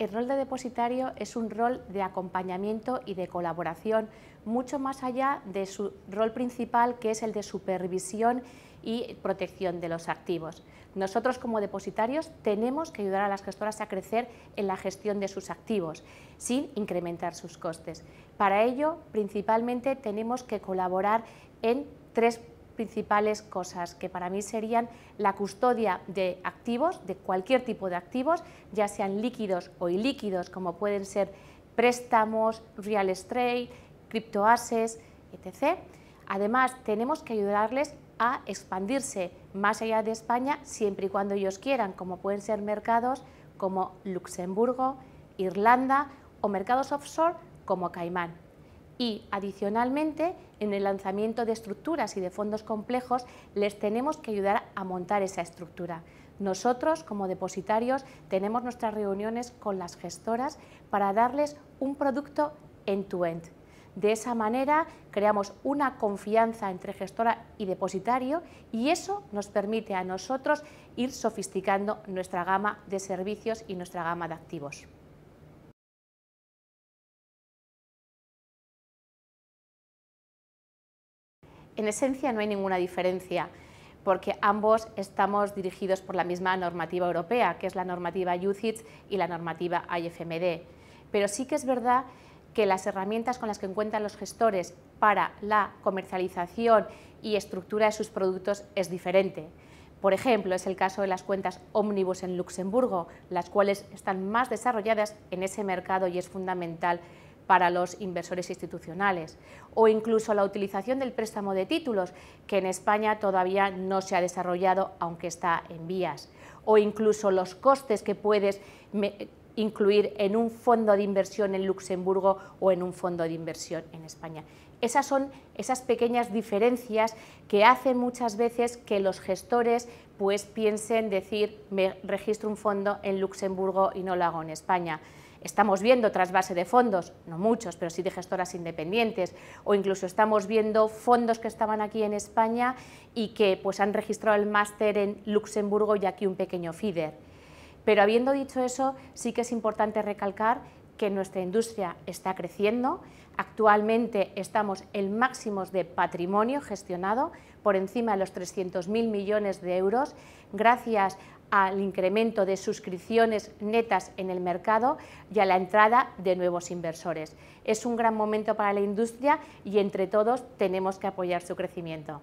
el rol de depositario es un rol de acompañamiento y de colaboración, mucho más allá de su rol principal, que es el de supervisión y protección de los activos. Nosotros como depositarios tenemos que ayudar a las gestoras a crecer en la gestión de sus activos sin incrementar sus costes. Para ello, principalmente tenemos que colaborar en tres principales cosas, que para mí serían la custodia de activos, de cualquier tipo de activos, ya sean líquidos o ilíquidos, como pueden ser préstamos, real estate, criptoases, etc. Además, tenemos que ayudarles a expandirse más allá de España siempre y cuando ellos quieran, como pueden ser mercados como Luxemburgo, Irlanda o mercados offshore como Caimán y adicionalmente en el lanzamiento de estructuras y de fondos complejos les tenemos que ayudar a montar esa estructura. Nosotros, como depositarios, tenemos nuestras reuniones con las gestoras para darles un producto end-to-end. De esa manera creamos una confianza entre gestora y depositario y eso nos permite a nosotros ir sofisticando nuestra gama de servicios y nuestra gama de activos. en esencia no hay ninguna diferencia, porque ambos estamos dirigidos por la misma normativa europea, que es la normativa UCITS y la normativa IFMD. Pero sí que es verdad que las herramientas con las que encuentran los gestores para la comercialización y estructura de sus productos es diferente. Por ejemplo, es el caso de las cuentas Omnibus en Luxemburgo, las cuales están más desarrolladas en ese mercado y es fundamental para los inversores institucionales o incluso la utilización del préstamo de títulos, que en España todavía no se ha desarrollado, aunque está en vías, o incluso los costes que puedes incluir en un fondo de inversión en Luxemburgo o en un fondo de inversión en España. Esas son esas pequeñas diferencias que hacen muchas veces que los gestores pues piensen decir me registro un fondo en Luxemburgo y no lo hago en España. Estamos viendo trasvase de fondos, no muchos, pero sí de gestoras independientes, o incluso estamos viendo fondos que estaban aquí en España y que pues, han registrado el máster en Luxemburgo y aquí un pequeño feeder. Pero habiendo dicho eso, sí que es importante recalcar que nuestra industria está creciendo. Actualmente estamos en máximos de patrimonio gestionado por encima de los 300.000 millones de euros gracias al incremento de suscripciones netas en el mercado y a la entrada de nuevos inversores. Es un gran momento para la industria y entre todos tenemos que apoyar su crecimiento.